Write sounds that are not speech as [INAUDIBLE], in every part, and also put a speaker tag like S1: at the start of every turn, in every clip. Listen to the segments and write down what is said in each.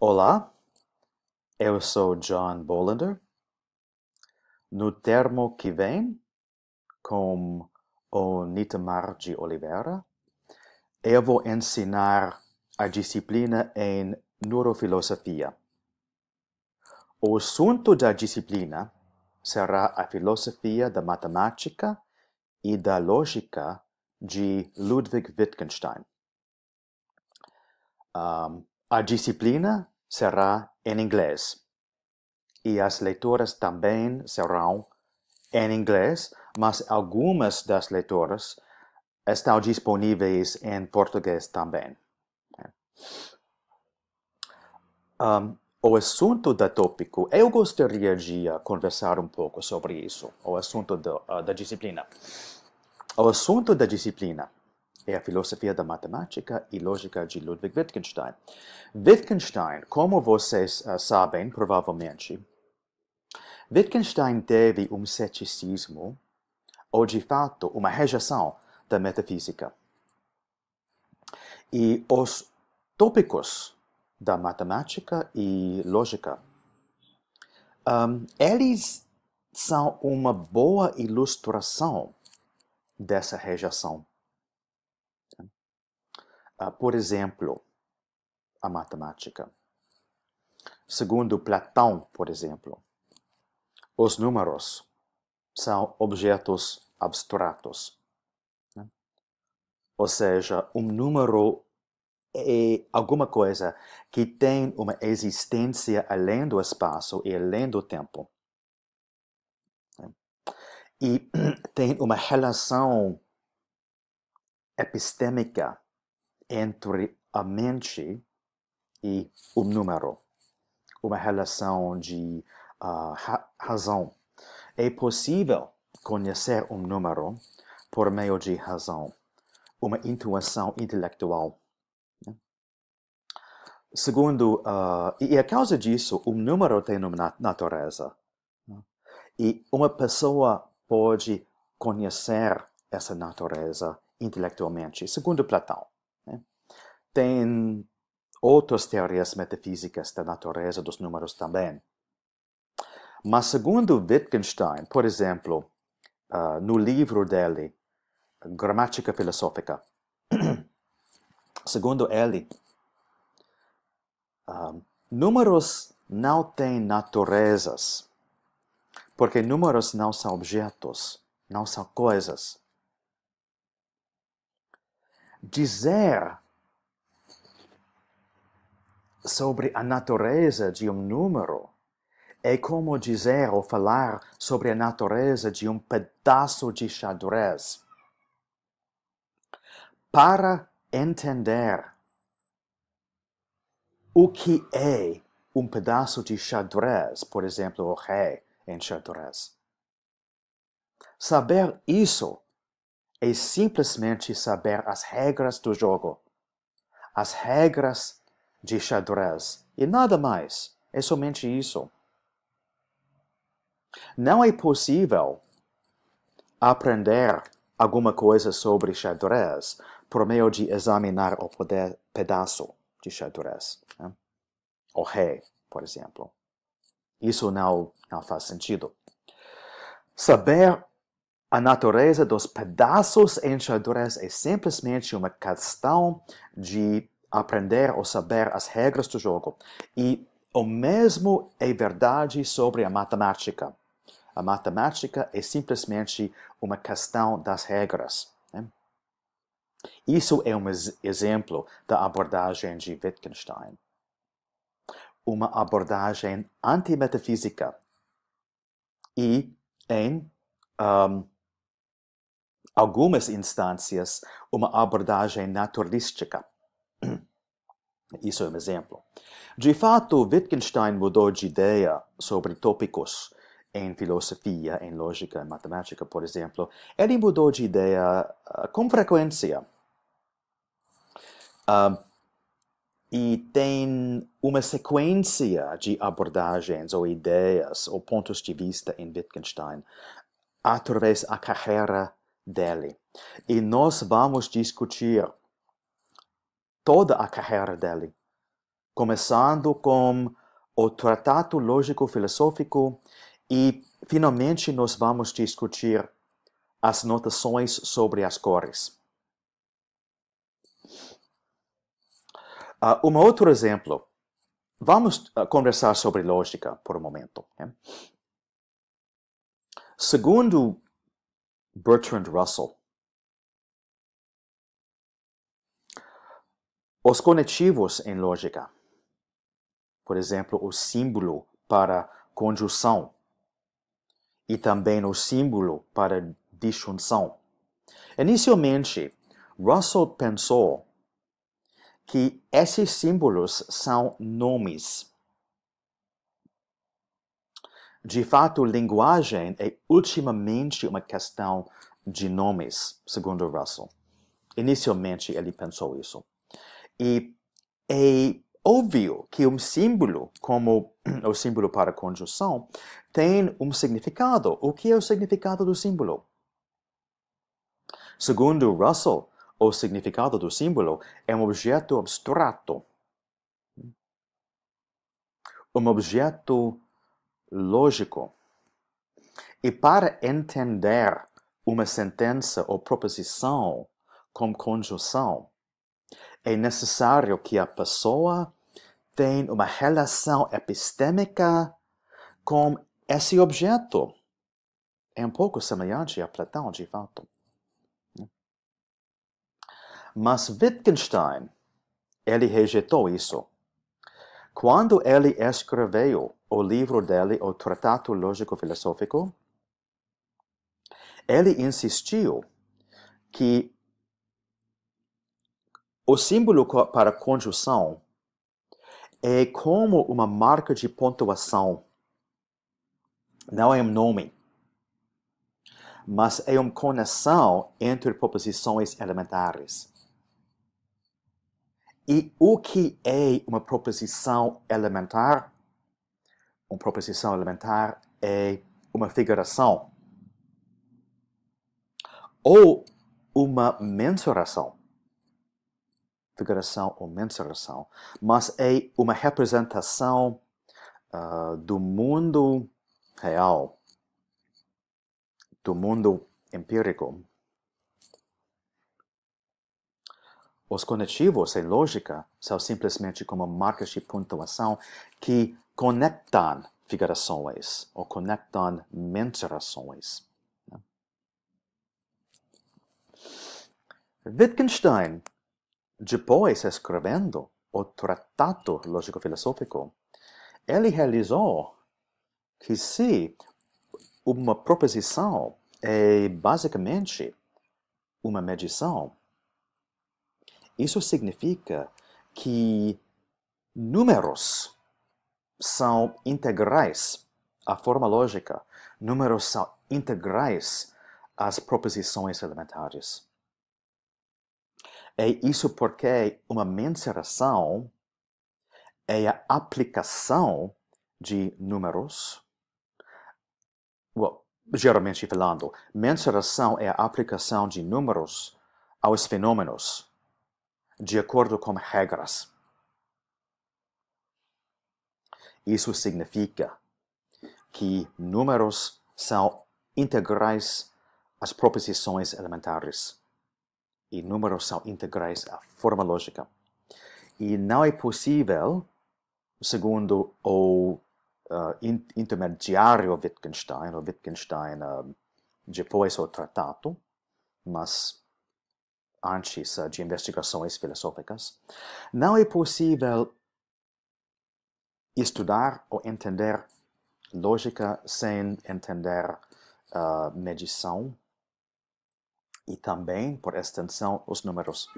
S1: Olá, eu sou John Bolander. No termo que vem, com o Nitamar de Oliveira, eu vou ensinar a disciplina em neurofilosofia. O assunto da disciplina será a filosofia da matemática e da lógica de Ludwig Wittgenstein. Um, a disciplina será em inglês. E as leituras também serão em inglês, mas algumas das leituras estão disponíveis em português também. Um, o assunto do tópico, eu gostaria de conversar um pouco sobre isso, o assunto do, uh, da disciplina. O assunto da disciplina é a filosofia da matemática e lógica de Ludwig Wittgenstein. Wittgenstein, como vocês uh, sabem, provavelmente, Wittgenstein teve um ceticismo, ou de fato, uma rejeição da metafísica. E os tópicos da matemática e lógica, um, eles são uma boa ilustração dessa rejeição. Ah, por exemplo, a matemática. Segundo Platão, por exemplo, os números são objetos abstratos. Né? Ou seja, um número é alguma coisa que tem uma existência além do espaço e além do tempo. Né? E [CLEARS THROAT] tem uma relação epistêmica entre a mente e o número, uma relação de uh, ra razão. É possível conhecer um número por meio de razão, uma intuição intelectual. Né? Segundo, uh, e a causa disso, o um número tem uma natureza. Né? E uma pessoa pode conhecer essa natureza intelectualmente, segundo Platão tem outras teorias metafísicas da natureza dos números também. Mas segundo Wittgenstein, por exemplo, uh, no livro dele, Gramática Filosófica, [CLEARS THROAT] segundo ele, uh, números não têm naturezas, porque números não são objetos, não são coisas. Dizer sobre a natureza de um número é como dizer ou falar sobre a natureza de um pedaço de xadrez. Para entender o que é um pedaço de xadrez, por exemplo, o rei em xadrez. Saber isso é simplesmente saber as regras do jogo, as regras de xadrez e nada mais. É somente isso. Não é possível aprender alguma coisa sobre xadrez por meio de examinar o pedaço de xadrez. Né? O rei, por exemplo. Isso não, não faz sentido. Saber a natureza dos pedaços em xadrez é simplesmente uma questão de aprender ou saber as regras do jogo. E o mesmo é verdade sobre a matemática. A matemática é simplesmente uma questão das regras. Né? Isso é um exemplo da abordagem de Wittgenstein. Uma abordagem antimetafísica e, em um, algumas instâncias, uma abordagem naturalística. Isso é um exemplo. De fato, Wittgenstein mudou de ideia sobre tópicos em filosofia, em lógica, em matemática, por exemplo. Ele mudou de ideia ah, com frequência. Uh, e tem uma sequência de abordagens ou ideias ou pontos de vista em Wittgenstein através da carreira dele. E nós vamos discutir toda a carreira dele, começando com o Tratado Lógico-Filosófico e, finalmente, nós vamos discutir as notações sobre as cores. Uh, um outro exemplo. Vamos uh, conversar sobre lógica por um momento. Né? Segundo Bertrand Russell, Os conectivos em lógica. Por exemplo, o símbolo para conjunção e também o símbolo para disjunção. Inicialmente, Russell pensou que esses símbolos são nomes. De fato, linguagem é ultimamente uma questão de nomes, segundo Russell. Inicialmente, ele pensou isso. E é óbvio que um símbolo, como [CLEARS THROAT] o símbolo para conjunção, tem um significado. O que é o significado do símbolo? Segundo Russell, o significado do símbolo é um objeto abstrato, um objeto lógico. E para entender uma sentença ou proposição como conjunção, é necessário que a pessoa tenha uma relação epistêmica com esse objeto. É um pouco semelhante a Platão, de fato. Mas Wittgenstein, ele rejeitou isso. Quando ele escreveu o livro dele, o Tratado Lógico-Filosófico, ele insistiu que o símbolo para conjunção é como uma marca de pontuação. Não é um nome, mas é uma conexão entre proposições elementares. E o que é uma proposição elementar? Uma proposição elementar é uma figuração ou uma mensuração figuração ou mensuração, mas é uma representação uh, do mundo real, do mundo empírico. Os conectivos em lógica são simplesmente como marcas de pontuação que conectam figurações ou conectam mensurações. Né? Wittgenstein depois, escrevendo o Tratado Lógico-Filosófico, ele realizou que se uma proposição é basicamente uma medição, isso significa que números são integrais à forma lógica, números são integrais às proposições elementares. É isso porque uma mensuração é a aplicação de números. Well, geralmente falando, mensuração é a aplicação de números aos fenômenos, de acordo com regras. Isso significa que números são integrais às proposições elementares e números são integrais à forma lógica. E não é possível, segundo o uh, intermediário Wittgenstein, ou Wittgenstein uh, depois o tratado, mas antes uh, de investigações filosóficas, não é possível estudar ou entender lógica sem entender uh, medição e também, por extensão, os números.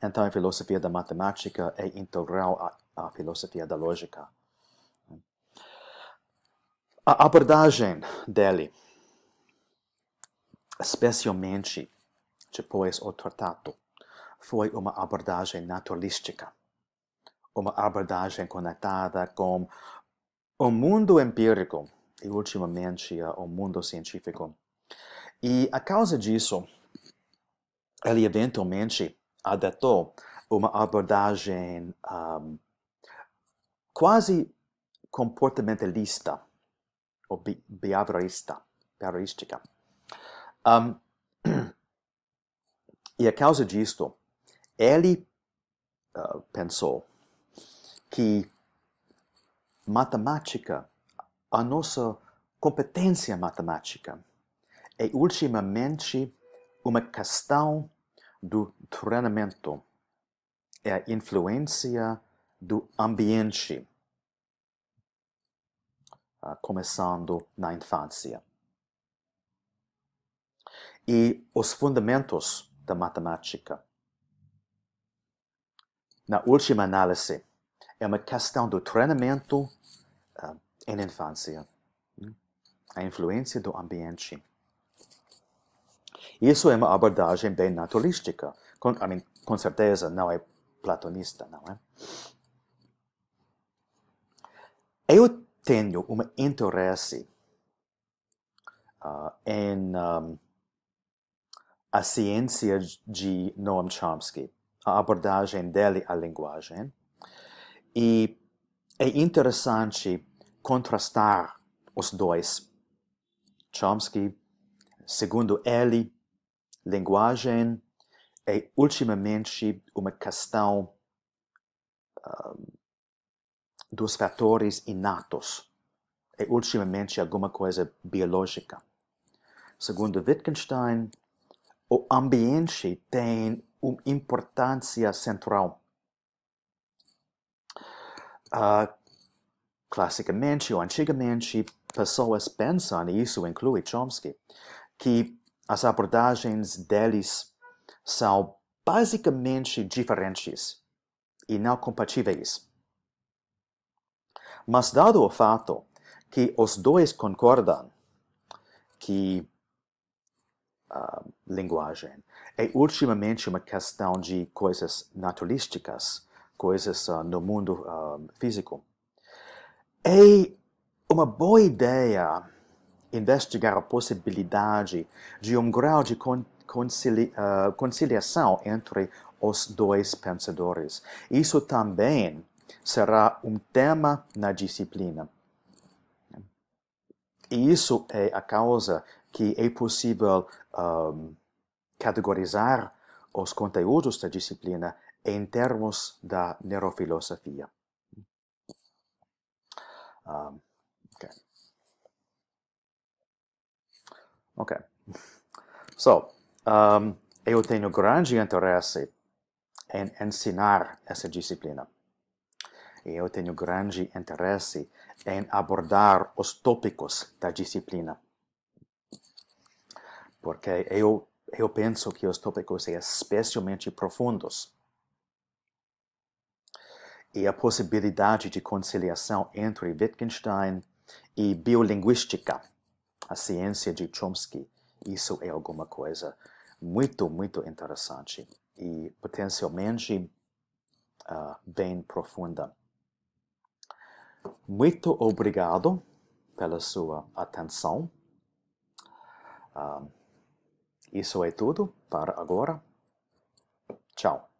S1: Então, a filosofia da matemática é integral à, à filosofia da lógica. A abordagem dele, especialmente depois do tratado, foi uma abordagem naturalística, uma abordagem conectada com o mundo empírico e, ultimamente, eh, o mundo científico. E a causa disso, ele eventualmente adotou uma abordagem um, quase comportamentalista ou bi behaviorista, Um, e a causa disto, ele uh, pensou que matemática, a nossa competência matemática, é ultimamente uma questão do treinamento, é a influência do ambiente, ah, começando na infância. E os fundamentos da matemática. Na última análise, é uma questão do treinamento uh, em infância, a influência do ambiente. Isso é uma abordagem bem naturalística, com, mim, com certeza não é platonista, não é? Eu tenho um interesse uh, em um, a ciência de Noam Chomsky, a abordagem dele à linguagem, e é interessante contrastar os dois. Chomsky, segundo ele, linguagem é ultimamente uma questão hum, dos fatores inatos, é ultimamente alguma coisa biológica. Segundo Wittgenstein, o ambiente tem uma importância central. Uh, classicamente ou antigamente, pessoas pensam, e isso inclui Chomsky, que as abordagens deles são basicamente diferentes e não compatíveis. Mas, dado o fato que os dois concordam que a ah, linguagem é ultimamente uma questão de coisas naturalísticas, coisas uh, no mundo uh, físico, é uma boa ideia investigar a possibilidade de um grau de ah, conciliação entre os dois pensadores. Isso também será um tema na disciplina. E isso é a causa que é possível um, ah, categorizar os conteúdos da disciplina em termos da neurofilosofia. Um, ah, Ok. So, um, eu tenho grande interesse em ensinar essa disciplina. E eu tenho grande interesse em abordar os tópicos da disciplina. Porque eu, eu penso que os tópicos são especialmente profundos. E a possibilidade de conciliação entre Wittgenstein e biolinguística a ciência de Chomsky, isso é alguma coisa muito, muito interessante e potencialmente uh, bem profunda. Muito obrigado pela sua atenção. Uh, isso é tudo para agora. Tchau.